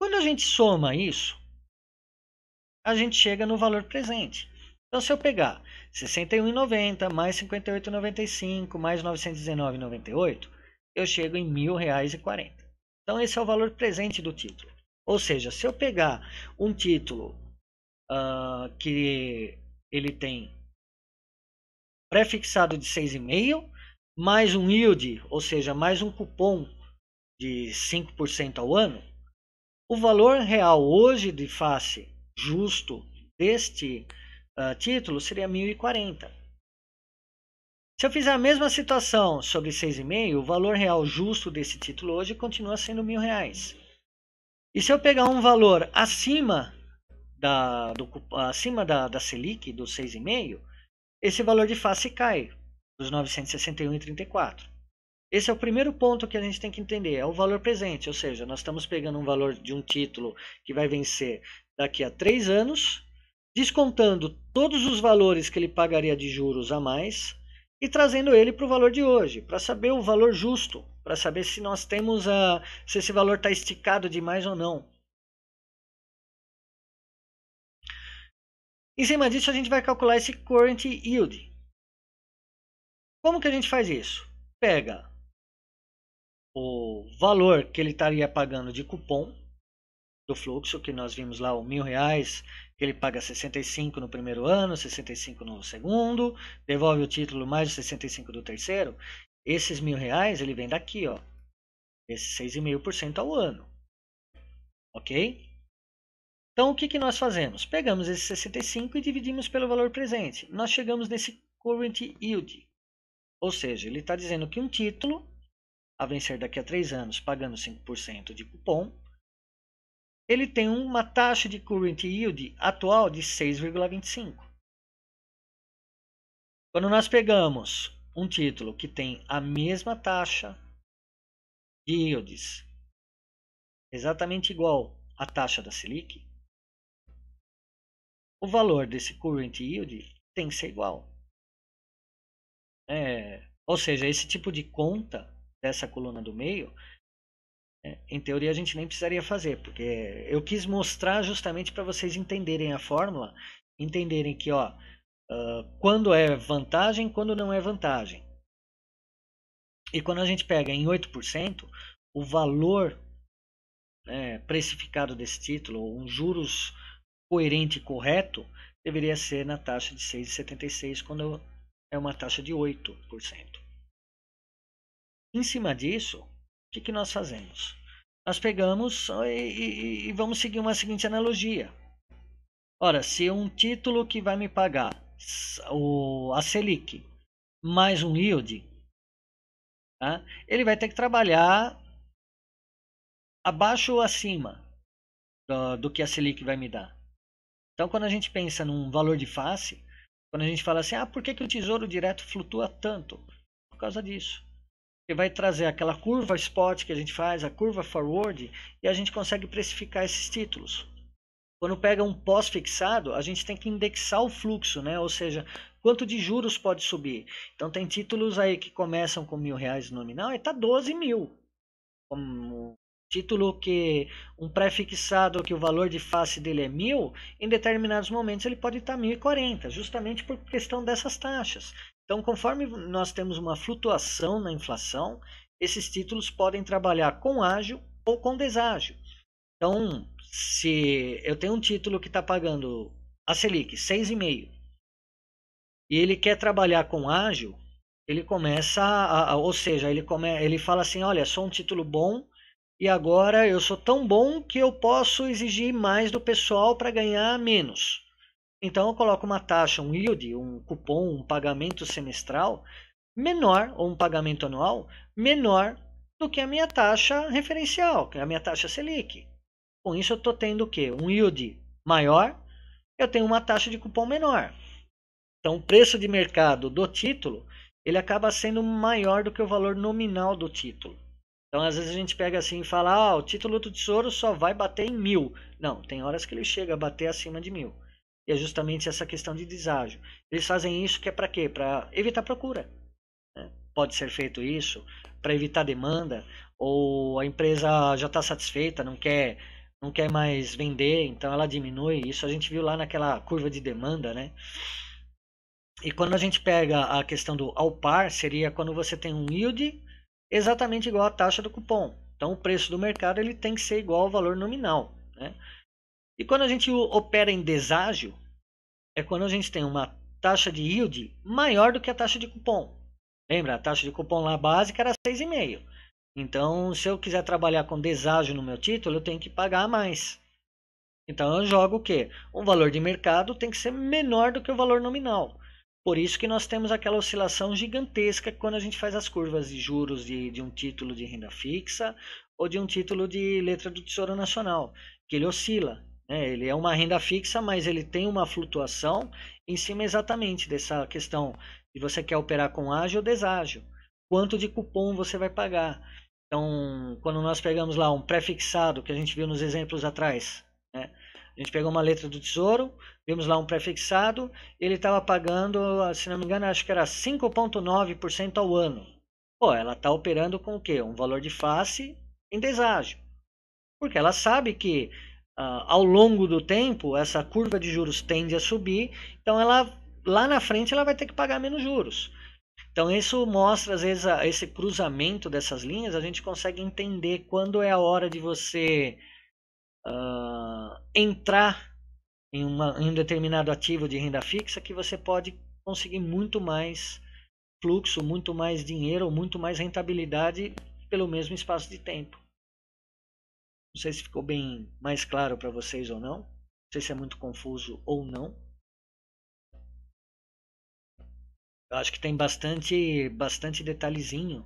Quando a gente soma isso, a gente chega no valor presente. Então, se eu pegar 61,90 mais 58,95 mais 919,98, eu chego em R$ 1.000,40. Então, esse é o valor presente do título. Ou seja, se eu pegar um título uh, que ele tem pré-fixado de 6,5, mais um yield, ou seja, mais um cupom de 5% ao ano, o valor real hoje de face justo deste uh, título seria 1040. Se eu fizer a mesma situação sobre 6,5, o valor real justo desse título hoje continua sendo mil reais. E se eu pegar um valor acima da, do, acima da, da Selic, do 6,5, esse valor de face cai, dos 961,34. Esse é o primeiro ponto que a gente tem que entender, é o valor presente, ou seja, nós estamos pegando um valor de um título que vai vencer daqui a três anos, descontando todos os valores que ele pagaria de juros a mais e trazendo ele para o valor de hoje, para saber o valor justo, para saber se nós temos a se esse valor está esticado demais ou não. Em cima disso, a gente vai calcular esse current yield. Como que a gente faz isso? Pega o valor que ele estaria pagando de cupom do fluxo, que nós vimos lá o mil reais, ele paga 65 no primeiro ano, 65 no segundo, devolve o título mais 65 do terceiro. Esses mil reais ele vem daqui, ó, esse 6,5% ao ano, ok? Então o que, que nós fazemos? Pegamos esses 65 e dividimos pelo valor presente. Nós chegamos nesse current yield, ou seja, ele está dizendo que um título a vencer daqui a três anos pagando 5% de cupom ele tem uma taxa de current yield atual de 6,25. Quando nós pegamos um título que tem a mesma taxa de yields, exatamente igual à taxa da Selic, o valor desse current yield tem que ser igual. É, ou seja, esse tipo de conta dessa coluna do meio é, em teoria a gente nem precisaria fazer, porque eu quis mostrar justamente para vocês entenderem a fórmula, entenderem que ó, uh, quando é vantagem, quando não é vantagem. E quando a gente pega em 8%, o valor né, precificado desse título, um juros coerente e correto, deveria ser na taxa de 6,76, quando é uma taxa de 8%. Em cima disso, o que, que nós fazemos? nós pegamos e, e, e vamos seguir uma seguinte analogia. Ora, se é um título que vai me pagar o, a Selic mais um yield, tá? ele vai ter que trabalhar abaixo ou acima do, do, que a Selic vai me dar. Então, quando a gente pensa num valor de face, quando a gente fala assim, ah, por que, que o tesouro direto flutua tanto? Por causa disso. Ele vai trazer aquela curva spot que a gente faz, a curva forward, e a gente consegue precificar esses títulos. Quando pega um pós-fixado, a gente tem que indexar o fluxo, né? ou seja, quanto de juros pode subir. Então tem títulos aí que começam com mil reais nominal e está 12 mil. Como título que um pré-fixado que o valor de face dele é mil, em determinados momentos ele pode estar tá 1.040, justamente por questão dessas taxas. Então, conforme nós temos uma flutuação na inflação, esses títulos podem trabalhar com ágio ou com deságio. Então, se eu tenho um título que está pagando a Selic 6,5 e ele quer trabalhar com ágil, ele começa, a, a, ou seja, ele, come, ele fala assim: olha, sou um título bom e agora eu sou tão bom que eu posso exigir mais do pessoal para ganhar menos. Então eu coloco uma taxa, um yield, um cupom, um pagamento semestral menor ou um pagamento anual menor do que a minha taxa referencial, que é a minha taxa Selic. Com isso eu estou tendo o quê? Um yield maior, eu tenho uma taxa de cupom menor. Então o preço de mercado do título ele acaba sendo maior do que o valor nominal do título. Então, às vezes a gente pega assim e fala: ah, o título do tesouro só vai bater em mil. Não, tem horas que ele chega a bater acima de mil. E é justamente essa questão de deságio. Eles fazem isso que é para quê? Para evitar procura. Né? Pode ser feito isso para evitar demanda, ou a empresa já está satisfeita, não quer, não quer mais vender, então ela diminui. Isso a gente viu lá naquela curva de demanda, né? E quando a gente pega a questão do ao par, seria quando você tem um yield exatamente igual à taxa do cupom. Então o preço do mercado ele tem que ser igual ao valor nominal. Né? E quando a gente opera em deságio, é quando a gente tem uma taxa de yield maior do que a taxa de cupom. Lembra, a taxa de cupom lá básica era 6,5. Então, se eu quiser trabalhar com deságio no meu título, eu tenho que pagar mais. Então, eu jogo o quê? O valor de mercado tem que ser menor do que o valor nominal. Por isso que nós temos aquela oscilação gigantesca quando a gente faz as curvas de juros de, de um título de renda fixa ou de um título de letra do Tesouro Nacional, que ele oscila. Né, ele é uma renda fixa, mas ele tem uma flutuação em cima exatamente dessa questão de você quer operar com ágio ou deságio. Quanto de cupom você vai pagar? Então, quando nós pegamos lá um prefixado, que a gente viu nos exemplos atrás, né? a gente pegou uma letra do Tesouro, vimos lá um prefixado, ele estava pagando, se não me engano, acho que era 5,9% ao ano. Pô, ela está operando com o quê? Um valor de face em deságio. Porque ela sabe que Uh, ao longo do tempo, essa curva de juros tende a subir, então ela lá na frente ela vai ter que pagar menos juros. Então isso mostra às vezes a, esse cruzamento dessas linhas, a gente consegue entender quando é a hora de você uh, entrar em, uma, em um determinado ativo de renda fixa que você pode conseguir muito mais fluxo, muito mais dinheiro, muito mais rentabilidade pelo mesmo espaço de tempo. Não sei se ficou bem mais claro para vocês ou não. Não sei se é muito confuso ou não. Eu acho que tem bastante, bastante detalhezinho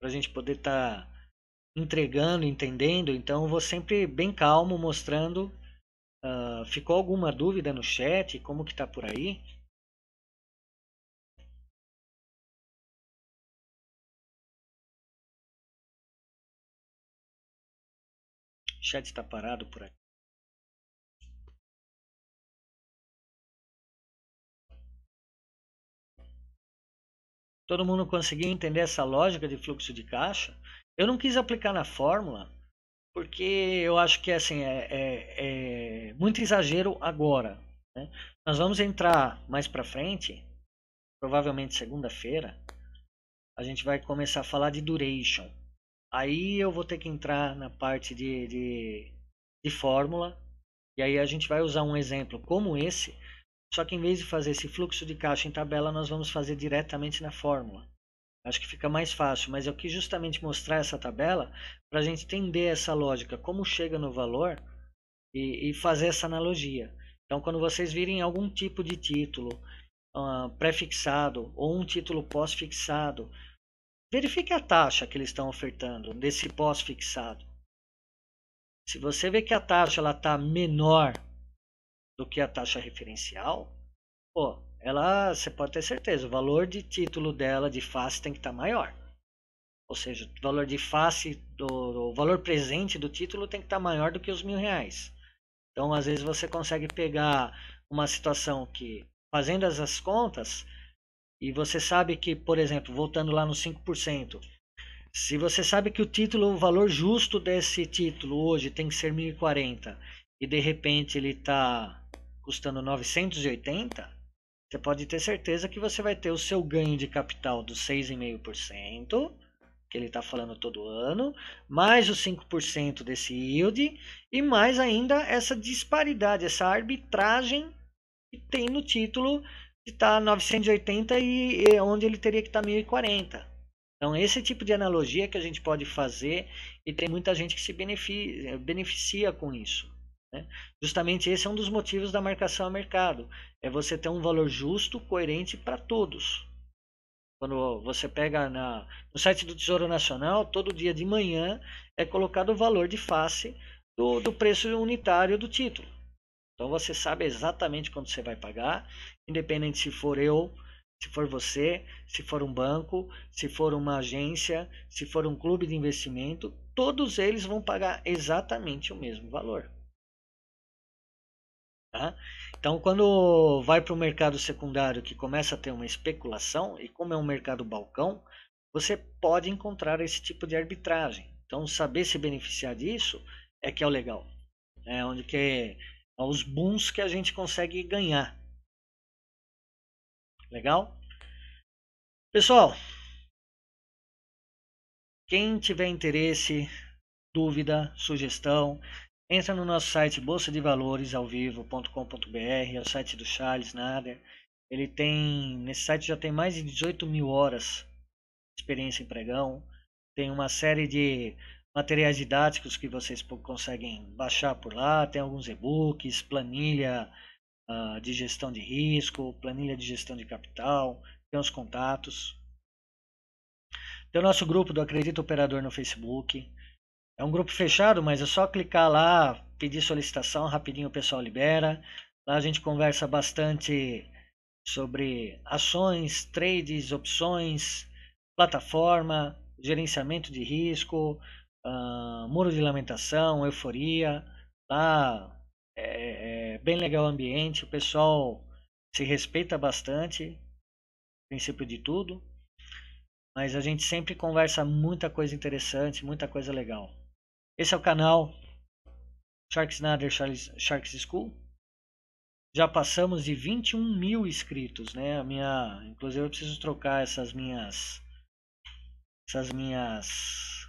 para a gente poder estar tá entregando, entendendo. Então, vou sempre bem calmo, mostrando. Uh, ficou alguma dúvida no chat? Como que tá por aí? chat está parado por aqui. Todo mundo conseguiu entender essa lógica de fluxo de caixa? Eu não quis aplicar na fórmula porque eu acho que assim é, é, é muito exagero agora. Né? Nós vamos entrar mais para frente, provavelmente segunda-feira, a gente vai começar a falar de duration. Aí eu vou ter que entrar na parte de, de, de fórmula. E aí a gente vai usar um exemplo como esse. Só que em vez de fazer esse fluxo de caixa em tabela, nós vamos fazer diretamente na fórmula. Acho que fica mais fácil, mas eu quis justamente mostrar essa tabela para a gente entender essa lógica, como chega no valor e, e, fazer essa analogia. Então, quando vocês virem algum tipo de título uh, prefixado ou um título pós-fixado verifique a taxa que eles estão ofertando desse pós-fixado. Se você vê que a taxa está menor do que a taxa referencial, pô, ela, você pode ter certeza, o valor de título dela de face tem que estar tá maior. Ou seja, o valor de face, do, o valor presente do título tem que estar tá maior do que os mil reais. Então, às vezes, você consegue pegar uma situação que, fazendo essas contas, e você sabe que, por exemplo, voltando lá no 5%, se você sabe que o título, o valor justo desse título hoje tem que ser 1040 e de repente ele está custando 980, você pode ter certeza que você vai ter o seu ganho de capital dos 6,5%, que ele está falando todo ano, mais os 5% desse yield e mais ainda essa disparidade, essa arbitragem que tem no título que está 980 e, e onde ele teria que estar tá 1040. Então, esse tipo de analogia que a gente pode fazer e tem muita gente que se beneficia, beneficia com isso. Né? Justamente esse é um dos motivos da marcação a mercado: é você ter um valor justo, coerente para todos. Quando você pega na, no site do Tesouro Nacional, todo dia de manhã é colocado o valor de face do, do preço unitário do título. Então você sabe exatamente quanto você vai pagar, independente se for eu, se for você, se for um banco, se for uma agência, se for um clube de investimento, todos eles vão pagar exatamente o mesmo valor. Tá? Então, quando vai para o mercado secundário que começa a ter uma especulação, e como é um mercado balcão, você pode encontrar esse tipo de arbitragem. Então, saber se beneficiar disso é que é o legal. É onde que aos bons que a gente consegue ganhar. Legal? Pessoal, quem tiver interesse, dúvida, sugestão, entra no nosso site bolsa de valores ao vivo.com.br, é o site do Charles Nader. Ele tem, nesse site já tem mais de 18 mil horas de experiência em pregão. Tem uma série de materiais didáticos que vocês conseguem baixar por lá, tem alguns e-books, planilha uh, de gestão de risco, planilha de gestão de capital, tem os contatos. Tem o nosso grupo do Acredita Operador no Facebook. É um grupo fechado, mas é só clicar lá, pedir solicitação, rapidinho o pessoal libera. Lá a gente conversa bastante sobre ações, trades, opções, plataforma, gerenciamento de risco, uh, Muro de Lamentação, Euforia. Lá tá? é, é, é, bem legal o ambiente, o pessoal se respeita bastante, princípio de tudo. Mas a gente sempre conversa muita coisa interessante, muita coisa legal. Esse é o canal Sharks Nader Sharks School. Já passamos de 21 mil inscritos, né? A minha, inclusive eu preciso trocar essas minhas, essas minhas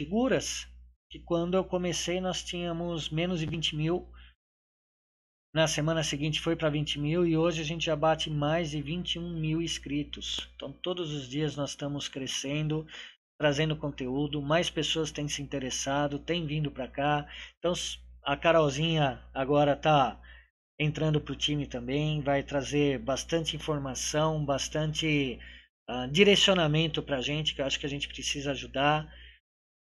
figuras que quando eu comecei nós tínhamos menos de 20 mil. Na semana seguinte foi para 20 mil e hoje a gente já bate mais de 21 mil inscritos. Então todos os dias nós estamos crescendo, trazendo conteúdo, mais pessoas têm se interessado, têm vindo para cá. Então a Carolzinha agora está entrando para o time também, vai trazer bastante informação, bastante uh, direcionamento para a gente, que eu acho que a gente precisa ajudar.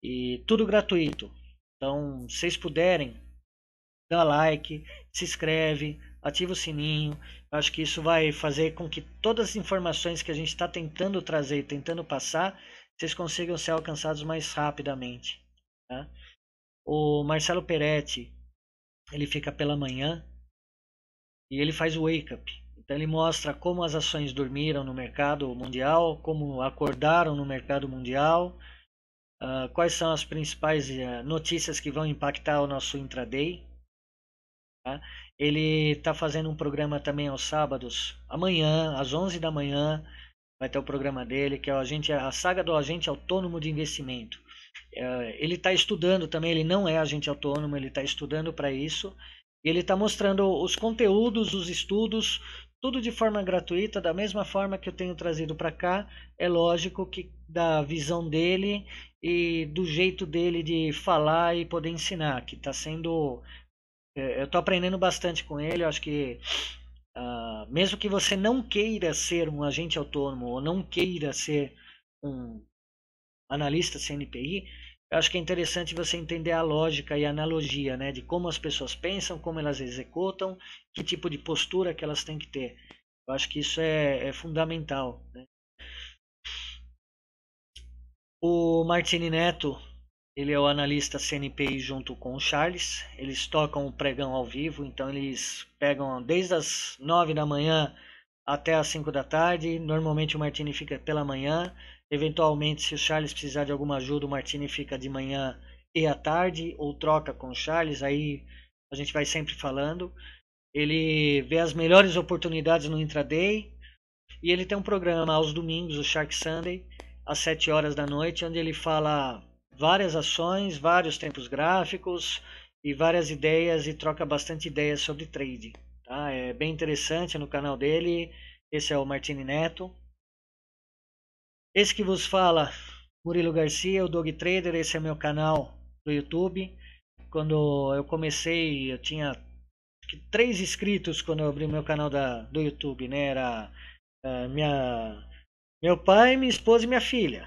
E tudo gratuito. Então, se vocês puderem, dá like, se inscreve, ativa o sininho. Eu acho que isso vai fazer com que todas as informações que a gente está tentando trazer tentando passar, vocês consigam ser alcançados mais rapidamente. Tá? O Marcelo Peretti, ele fica pela manhã e ele faz o wake up. Então ele mostra como as ações dormiram no mercado mundial, como acordaram no mercado mundial, Uh, quais são as principais uh, notícias que vão impactar o nosso intraday. Tá? Ele está fazendo um programa também aos sábados, amanhã, às 11 da manhã, vai ter o programa dele, que é o agente, a saga do agente autônomo de investimento. Uh, ele está estudando também, ele não é agente autônomo, ele está estudando para isso. E ele está mostrando os conteúdos, os estudos, tudo de forma gratuita, da mesma forma que eu tenho trazido para cá. É lógico que da visão dele e do jeito dele de falar e poder ensinar, que está sendo. É, eu estou aprendendo bastante com ele, eu acho que. Uh, mesmo que você não queira ser um agente autônomo ou não queira ser um analista CNPI, eu acho que é interessante você entender a lógica e a analogia, né, de como as pessoas pensam, como elas executam, que tipo de postura que elas têm que ter. Eu acho que isso é, é fundamental. Né? O Martini Neto, ele é o analista CNPI junto com o Charles. Eles tocam o pregão ao vivo, então eles pegam desde as 9 da manhã até as 5 da tarde. Normalmente o Martini fica pela manhã. Eventualmente, se o Charles precisar de alguma ajuda, o Martini fica de manhã e à tarde, ou troca com o Charles, aí a gente vai sempre falando. Ele vê as melhores oportunidades no intraday e ele tem um programa aos domingos, o Shark Sunday, às 7 horas da noite, onde ele fala várias ações, vários tempos gráficos e várias ideias e troca bastante ideias sobre trade. Tá? É bem interessante no canal dele. Esse é o Martini Neto. Esse que vos fala, Murilo Garcia, o Dog Trader. Esse é meu canal do YouTube. Quando eu comecei, eu tinha três inscritos quando eu abri meu canal da, do YouTube, né? Era eh, minha meu pai, minha esposa e minha filha.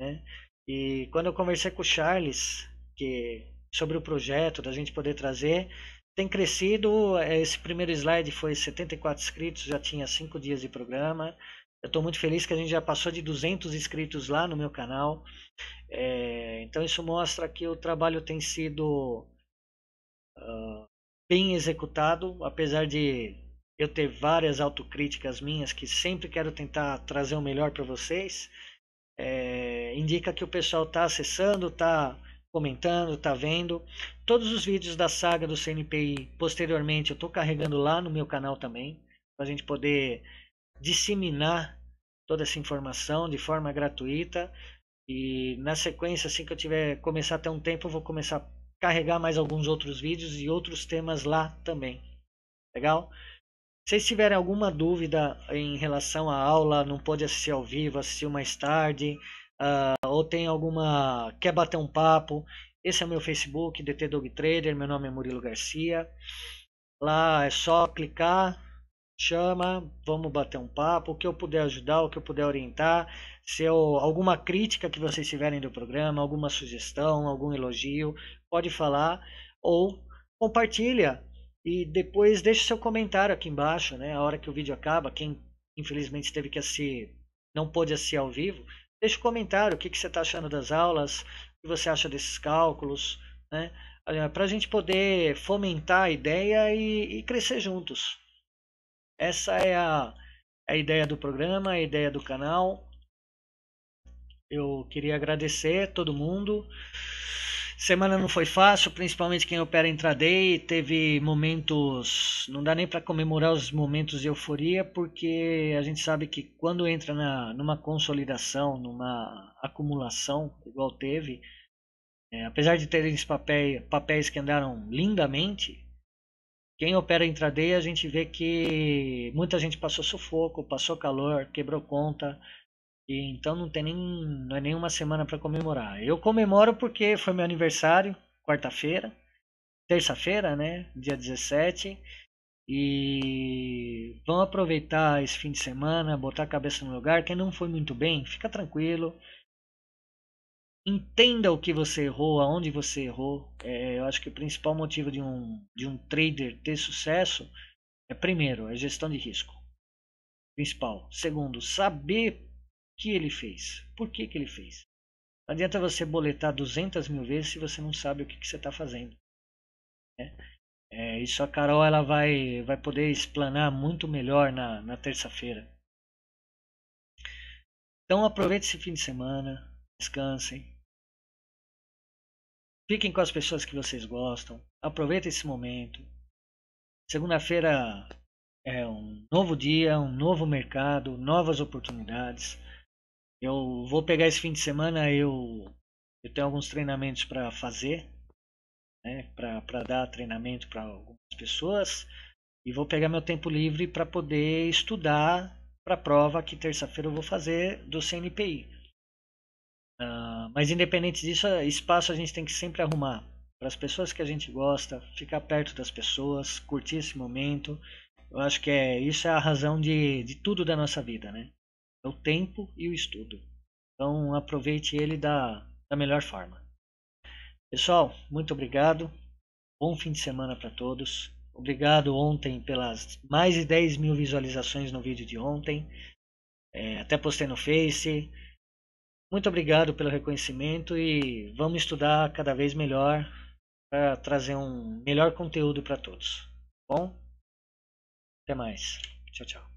Né? E quando eu conversei com o Charles que, sobre o projeto, da gente poder trazer, tem crescido. Eh, esse primeiro slide foi 74 inscritos, já tinha cinco dias de programa. Eu estou muito feliz que a gente já passou de 200 inscritos lá no meu canal. É, então isso mostra que o trabalho tem sido uh, bem executado, apesar de eu ter várias autocríticas minhas que sempre quero tentar trazer o melhor para vocês, é, indica que o pessoal está acessando, está comentando, está vendo. Todos os vídeos da saga do CNPI, posteriormente, eu estou carregando lá no meu canal também, para a gente poder disseminar toda essa informação de forma gratuita. E na sequência, assim que eu tiver começar a ter um tempo, eu vou começar a carregar mais alguns outros vídeos e outros temas lá também. Legal? vocês tiverem alguma dúvida em relação à aula, não pode assistir ao vivo, assistiu mais tarde, uh, ou tem alguma. quer bater um papo, esse é o meu Facebook, DT Dog Trader, meu nome é Murilo Garcia. Lá é só clicar, chama, vamos bater um papo, o que eu puder ajudar, o que eu puder orientar, se eu, alguma crítica que vocês tiverem do programa, alguma sugestão, algum elogio, pode falar ou compartilha e depois deixe seu comentário aqui embaixo, né? A hora que o vídeo acaba, quem infelizmente teve que assistir, não pôde assistir ao vivo, deixe um comentário o que, que você está achando das aulas, o que você acha desses cálculos, né? Para a gente poder fomentar a ideia e, e crescer juntos. Essa é a, a ideia do programa, a ideia do canal. Eu queria agradecer a todo mundo. Semana não foi fácil, principalmente quem opera intraday, teve momentos, não dá nem para comemorar os momentos de euforia, porque a gente sabe que quando entra na, numa consolidação, numa acumulação, igual teve, é, apesar de terem papéis, papéis que andaram lindamente, quem opera intraday a gente vê que muita gente passou sufoco, passou calor, quebrou conta, e então não tem nem não é nenhuma semana para comemorar. Eu comemoro porque foi meu aniversário, quarta-feira, terça-feira, né, dia 17. E vão aproveitar esse fim de semana, botar a cabeça no lugar. Quem não foi muito bem, fica tranquilo. Entenda o que você errou, aonde você errou. É, eu acho que o principal motivo de um, de um trader ter sucesso é, primeiro, a é gestão de risco. Principal. Segundo, saber que ele fez? Por que, que ele fez? Não adianta você boletar 200 mil vezes se você não sabe o que, que você está fazendo. Né? É, isso a Carol ela vai, vai poder explanar muito melhor na, na terça-feira. Então aproveite esse fim de semana, descansem. Fiquem com as pessoas que vocês gostam. Aproveitem esse momento. Segunda-feira é um novo dia, um novo mercado, novas oportunidades. Eu vou pegar esse fim de semana, eu, eu tenho alguns treinamentos para fazer, né, para dar treinamento para algumas pessoas, e vou pegar meu tempo livre para poder estudar para a prova que terça-feira eu vou fazer do CNPI. Uh, ah, mas independente disso, espaço a gente tem que sempre arrumar para as pessoas que a gente gosta, ficar perto das pessoas, curtir esse momento. Eu acho que é isso é a razão de, de tudo da nossa vida, né? é o tempo e o estudo. Então aproveite ele da, da melhor forma. Pessoal, muito obrigado. Bom fim de semana para todos. Obrigado ontem pelas mais de 10 mil visualizações no vídeo de ontem. É, até postei no Face. Muito obrigado pelo reconhecimento e vamos estudar cada vez melhor para trazer um melhor conteúdo para todos. Bom, até mais. Tchau, tchau.